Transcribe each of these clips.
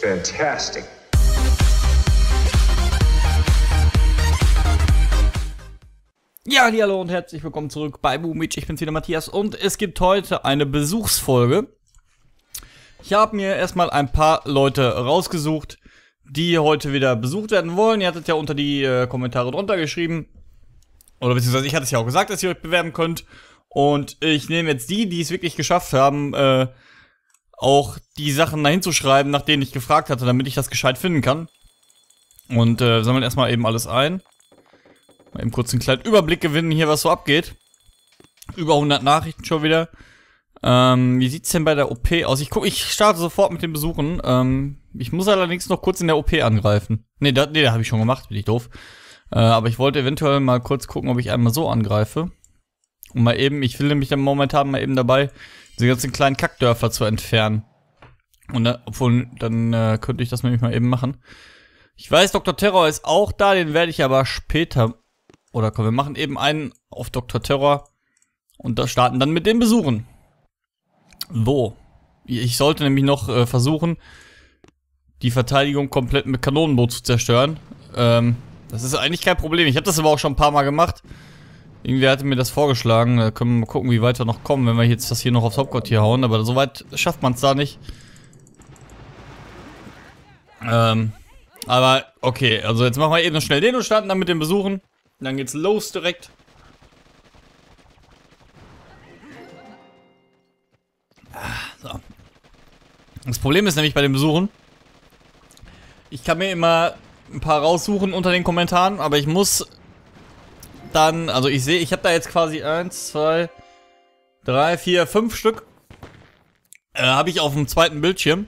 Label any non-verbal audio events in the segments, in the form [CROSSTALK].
Fantastic. Ja, hallo und herzlich willkommen zurück bei Boomitch. Ich bin's wieder Matthias und es gibt heute eine Besuchsfolge. Ich habe mir erstmal ein paar Leute rausgesucht, die heute wieder besucht werden wollen. Ihr hattet ja unter die äh, Kommentare drunter geschrieben. Oder beziehungsweise ich hatte es ja auch gesagt, dass ihr euch bewerben könnt. Und ich nehme jetzt die, die es wirklich geschafft haben, äh, auch die Sachen dahin zu schreiben, nach denen ich gefragt hatte, damit ich das gescheit finden kann. Und äh, sammeln erstmal eben alles ein. Mal eben kurz einen kleinen Überblick gewinnen hier, was so abgeht. Über 100 Nachrichten schon wieder. Ähm, wie sieht's denn bei der OP aus? Ich guck, ich starte sofort mit den Besuchen. Ähm, ich muss allerdings noch kurz in der OP angreifen. Nee, da, nee, da habe ich schon gemacht, bin ich doof. Äh, aber ich wollte eventuell mal kurz gucken, ob ich einmal so angreife. Und mal eben, ich will nämlich dann momentan mal eben dabei, diese ganzen kleinen Kackdörfer zu entfernen. Und da, obwohl, dann äh, könnte ich das nämlich mal eben machen. Ich weiß, Dr. Terror ist auch da, den werde ich aber später. Oder komm, wir machen eben einen auf Dr. Terror und das starten dann mit dem Besuchen. So. Ich sollte nämlich noch äh, versuchen, die Verteidigung komplett mit Kanonenboot zu zerstören. Ähm, das ist eigentlich kein Problem. Ich habe das aber auch schon ein paar Mal gemacht. Irgendwie hatte mir das vorgeschlagen. Da können wir mal gucken, wie weit wir noch kommen, wenn wir jetzt das hier noch aufs Hauptquartier hauen. Aber soweit schafft man es da nicht. Ähm, aber okay, also jetzt machen wir eben noch schnell den und starten dann mit den Besuchen. Dann geht's los direkt. Ah, so. Das Problem ist nämlich bei den Besuchen, ich kann mir immer ein paar raussuchen unter den Kommentaren, aber ich muss dann, also ich sehe, ich habe da jetzt quasi eins, zwei, drei, vier, fünf Stück. Äh, habe ich auf dem zweiten Bildschirm.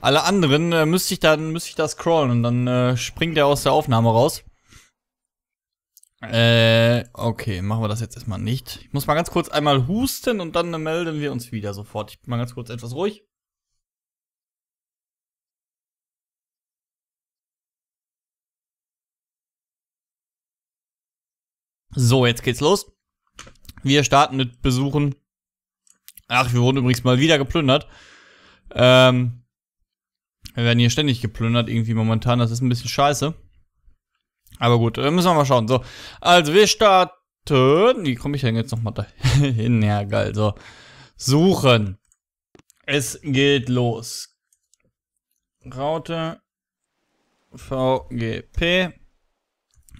Alle anderen äh, müsste ich dann, müsste ich da scrollen und dann äh, springt er aus der Aufnahme raus. Äh, okay, machen wir das jetzt erstmal nicht. Ich muss mal ganz kurz einmal husten und dann äh, melden wir uns wieder sofort. Ich bin mal ganz kurz etwas ruhig. So, jetzt geht's los. Wir starten mit Besuchen. Ach, wir wurden übrigens mal wieder geplündert. Ähm, wir werden hier ständig geplündert, irgendwie momentan. Das ist ein bisschen scheiße. Aber gut, äh, müssen wir mal schauen. So, also wir starten. Wie komme ich denn jetzt nochmal dahin? [LAUGHS] ja, geil. So, suchen. Es geht los. Raute. VGP.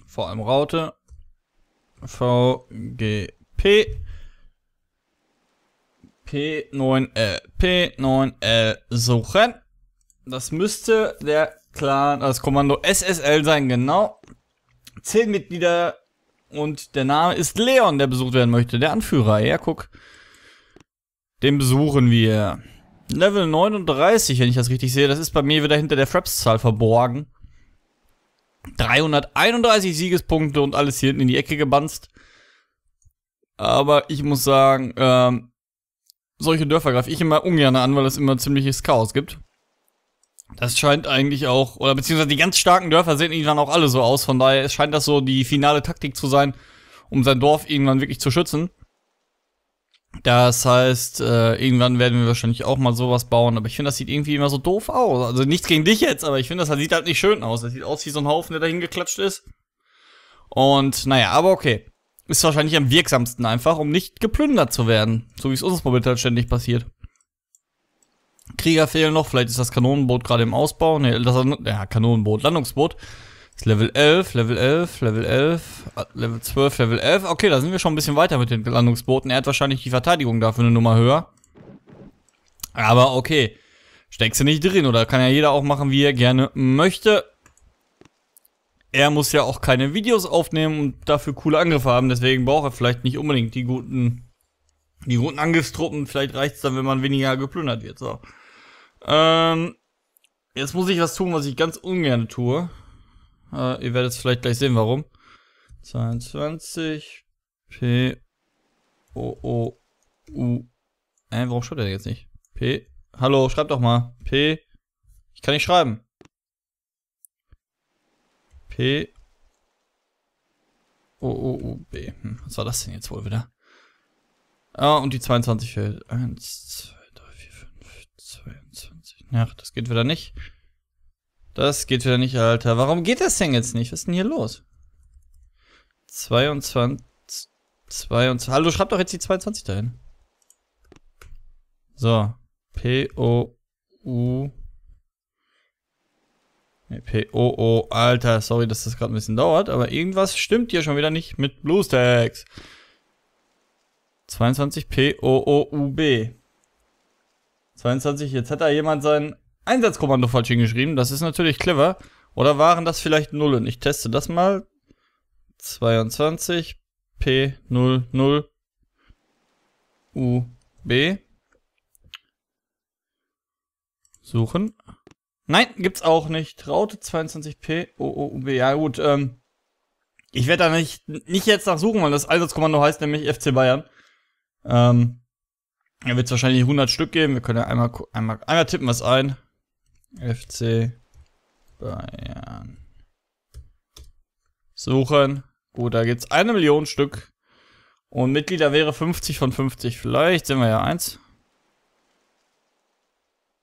Vor allem Raute. VGP P9L P9L suchen. Das müsste der Clan, das Kommando SSL sein, genau. Zehn Mitglieder und der Name ist Leon, der besucht werden möchte. Der Anführer, ja, guck. Den besuchen wir. Level 39, wenn ich das richtig sehe. Das ist bei mir wieder hinter der Fraps-Zahl verborgen. 331 Siegespunkte und alles hier hinten in die Ecke gebanzt. Aber ich muss sagen, ähm, solche Dörfer greife ich immer ungern an, weil es immer ziemliches Chaos gibt. Das scheint eigentlich auch, oder beziehungsweise die ganz starken Dörfer sehen irgendwann auch alle so aus. Von daher scheint das so die finale Taktik zu sein, um sein Dorf irgendwann wirklich zu schützen. Das heißt, äh, irgendwann werden wir wahrscheinlich auch mal sowas bauen, aber ich finde, das sieht irgendwie immer so doof aus. Also nichts gegen dich jetzt, aber ich finde, das sieht halt nicht schön aus. Das sieht aus wie so ein Haufen, der dahin geklatscht ist. Und naja, aber okay. Ist wahrscheinlich am wirksamsten einfach, um nicht geplündert zu werden. So wie es uns momentan halt ständig passiert. Krieger fehlen noch, vielleicht ist das Kanonenboot gerade im Ausbau. Ne, das, ja, Kanonenboot, Landungsboot. Ist Level 11, Level 11, Level 11, Level 12, Level 11. Okay, da sind wir schon ein bisschen weiter mit den Landungsbooten. Er hat wahrscheinlich die Verteidigung dafür eine Nummer höher. Aber okay, steckst du nicht drin oder kann ja jeder auch machen, wie er gerne möchte. Er muss ja auch keine Videos aufnehmen und dafür coole Angriffe haben, deswegen braucht er vielleicht nicht unbedingt die guten, die guten Angriffstruppen. Vielleicht reicht es dann, wenn man weniger geplündert wird. So. Ähm, jetzt muss ich was tun, was ich ganz ungern tue. Äh, ihr werdet es vielleicht gleich sehen, warum. 22 P O O U. Äh, warum schreibt er jetzt nicht? P. Hallo, schreibt doch mal. P. Ich kann nicht schreiben. P. O O U B. Hm, was war das denn jetzt wohl wieder? Ah, und die 22 fehlt. 1, 2, 3, 4, 5, 22. Ja, das geht wieder nicht. Das geht wieder nicht, Alter. Warum geht das denn jetzt nicht? Was ist denn hier los? 22. 22. Hallo, schreib doch jetzt die 22 dahin. So. P-O-U. P-O-O. Alter, sorry, dass das gerade ein bisschen dauert, aber irgendwas stimmt hier schon wieder nicht mit BlueStacks. 22 P-O-O-U-B. 22, jetzt hat da jemand seinen Einsatzkommando falsch hingeschrieben. Das ist natürlich clever. Oder waren das vielleicht Nullen? Ich teste das mal. 22 P00 UB. Suchen. Nein, gibt's auch nicht. Raute 22P OOUB. Ja gut, ähm, ich werde da nicht, nicht jetzt nachsuchen, weil das Einsatzkommando heißt nämlich FC Bayern. Ähm, da wird es wahrscheinlich 100 Stück geben. Wir können ja einmal, einmal, einmal tippen was ein. FC Bayern. Suchen. Gut, da gibt es eine Million Stück. Und Mitglieder wäre 50 von 50. Vielleicht sind wir ja eins.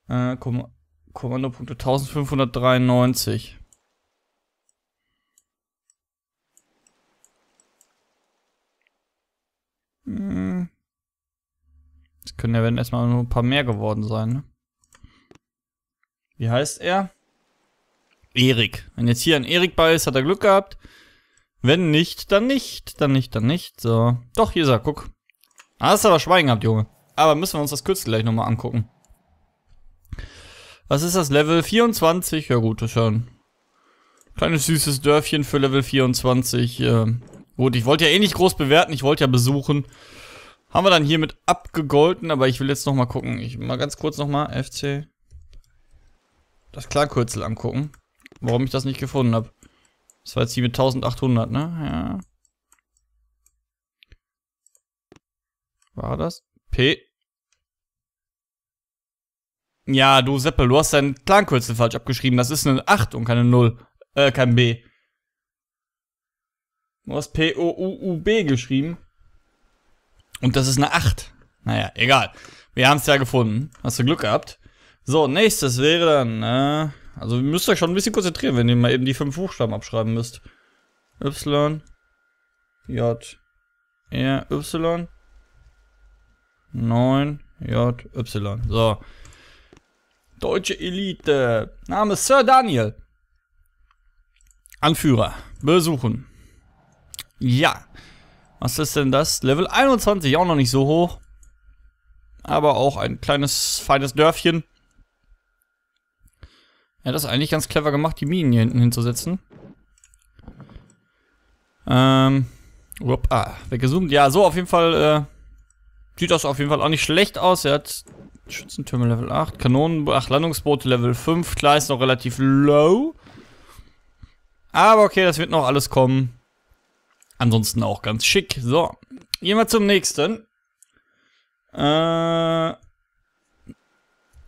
Äh, Komm Kommandopunkte 1593. Es können ja wenn erstmal nur ein paar mehr geworden sein, ne? wie heißt er? Erik. Wenn jetzt hier ein Erik bei ist, hat er Glück gehabt. Wenn nicht, dann nicht. Dann nicht, dann nicht. So. Doch, hier ist er, guck. Ah, hast aber Schweigen gehabt, Junge. Aber müssen wir uns das Kürzel gleich nochmal angucken. Was ist das? Level 24? Ja gut, das ist ja ein kleines süßes Dörfchen für Level 24. Ähm, gut, ich wollte ja eh nicht groß bewerten, ich wollte ja besuchen. Haben wir dann hiermit abgegolten, aber ich will jetzt nochmal gucken. Ich mal ganz kurz nochmal. FC das Klarkürzel angucken. Warum ich das nicht gefunden habe. Das war jetzt die mit 1800, ne? Ja. War das? P. Ja, du Seppel, du hast dein Klangkürzel falsch abgeschrieben. Das ist eine 8 und keine 0. Äh, kein B. Du hast P-O-U-U-B geschrieben. Und das ist eine 8. Naja, egal. Wir haben es ja gefunden. Hast du Glück gehabt? So, nächstes wäre dann, äh, also ihr müsst euch schon ein bisschen konzentrieren, wenn ihr mal eben die fünf Buchstaben abschreiben müsst. Y, J, R, Y, 9, J, Y. So. Deutsche Elite. Name Sir Daniel. Anführer. Besuchen. Ja. Was ist denn das? Level 21, auch noch nicht so hoch. Aber auch ein kleines, feines Dörfchen. Ja, das ist eigentlich ganz clever gemacht, die Minen hier hinten hinzusetzen. Ähm. Upp, ah, weggezoomt. Ja, so auf jeden Fall äh, sieht das auf jeden Fall auch nicht schlecht aus. Er hat Schützentürme Level 8, Kanonen, ach, Landungsboote Level 5. Klar ist noch relativ low. Aber okay, das wird noch alles kommen. Ansonsten auch ganz schick. So, gehen wir zum nächsten. Äh,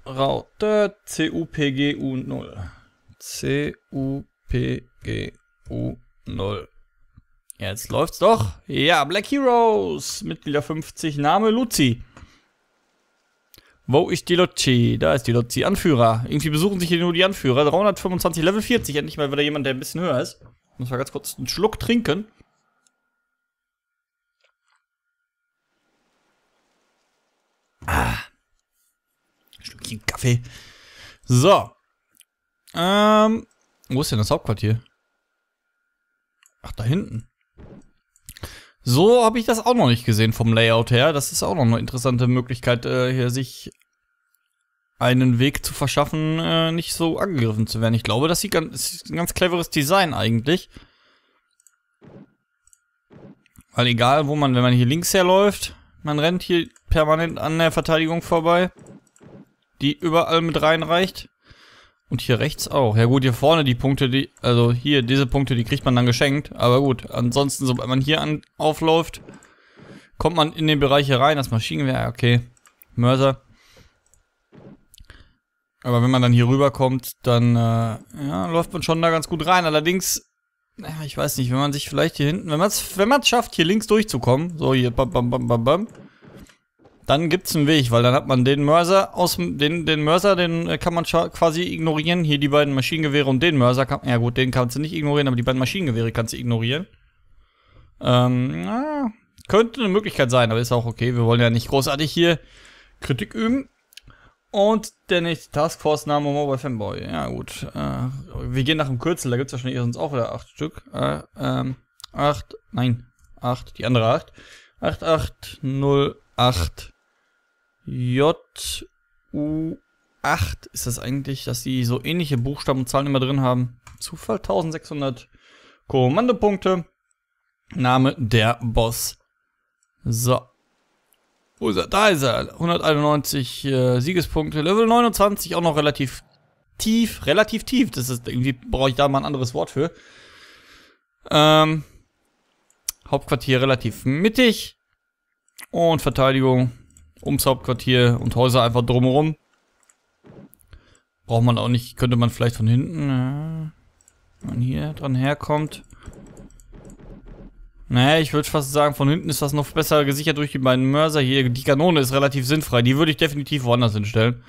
Raute CUPGU0. CUPGU0. Jetzt läuft's doch. Ja, Black Heroes. Mitglieder 50. Name Luzi. Wo ist die Luzi? Da ist die Luzi. Anführer. Irgendwie besuchen sich hier nur die Anführer. 325 Level 40. Endlich mal wieder jemand, der ein bisschen höher ist. Muss mal ganz kurz einen Schluck trinken. Kaffee. So. Ähm, wo ist denn das Hauptquartier? Ach, da hinten. So habe ich das auch noch nicht gesehen vom Layout her. Das ist auch noch eine interessante Möglichkeit, äh, hier sich einen Weg zu verschaffen, äh, nicht so angegriffen zu werden. Ich glaube, das, sieht ganz, das ist ein ganz cleveres Design eigentlich. Weil egal, wo man, wenn man hier links herläuft, man rennt hier permanent an der Verteidigung vorbei die überall mit reinreicht. Und hier rechts auch. Ja gut, hier vorne die Punkte, die, also hier, diese Punkte, die kriegt man dann geschenkt. Aber gut, ansonsten, sobald man hier an, aufläuft, kommt man in den Bereich hier rein. Das Maschinengewehr, okay. Mörser. Aber wenn man dann hier rüberkommt, dann äh, ja, läuft man schon da ganz gut rein. Allerdings, naja, ich weiß nicht, wenn man sich vielleicht hier hinten, wenn man es wenn schafft, hier links durchzukommen, so hier, bam, bam, bam, bam, bam, dann gibt's einen Weg, weil dann hat man den Mörser aus den den Mörser, den äh, kann man quasi ignorieren. Hier die beiden Maschinengewehre und den Mörser kann ja gut, den kannst du nicht ignorieren, aber die beiden Maschinengewehre kannst du ignorieren. Ähm, na, könnte eine Möglichkeit sein, aber ist auch okay. Wir wollen ja nicht großartig hier Kritik üben. Und der nächste Taskforce-Name Mobile Fanboy. Ja gut, äh, wir gehen nach dem Kürzel. Da gibt's wahrscheinlich sonst auch wieder acht Stück. Äh, ähm, acht, nein, acht, die andere acht. 8808 JU8 ist das eigentlich, dass die so ähnliche Buchstaben und Zahlen immer drin haben. Zufall 1600 Kommandopunkte. Name der Boss. So. Wo ist er? Da ist er. 191 äh, Siegespunkte. Level 29 auch noch relativ tief. Relativ tief. Das ist irgendwie brauche ich da mal ein anderes Wort für. Ähm, Hauptquartier relativ mittig. Und Verteidigung ums Hauptquartier und Häuser einfach drumherum. Braucht man auch nicht, könnte man vielleicht von hinten, ja, äh, wenn man hier dran herkommt. Naja, ich würde fast sagen, von hinten ist das noch besser gesichert durch die beiden Mörser. Hier, die Kanone ist relativ sinnfrei. Die würde ich definitiv woanders hinstellen.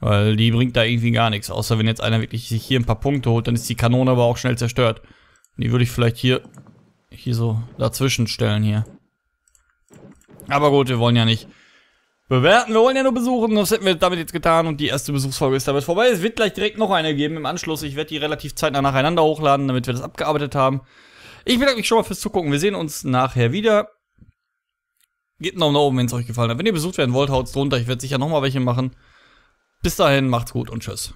Weil die bringt da irgendwie gar nichts. Außer wenn jetzt einer wirklich sich hier ein paar Punkte holt, dann ist die Kanone aber auch schnell zerstört. Die würde ich vielleicht hier, hier so dazwischen stellen hier. Aber gut, wir wollen ja nicht bewerten. Wir wollen ja nur besuchen, das hätten wir damit jetzt getan und die erste Besuchsfolge ist damit vorbei. Es wird gleich direkt noch eine geben im Anschluss. Ich werde die relativ zeitnah nacheinander hochladen, damit wir das abgearbeitet haben. Ich bedanke mich schon mal fürs Zugucken. Wir sehen uns nachher wieder. Gebt einen Daumen nach oben, wenn es euch gefallen hat. Wenn ihr besucht werden wollt, haut es drunter. Ich werde sicher nochmal welche machen. Bis dahin, macht's gut und tschüss.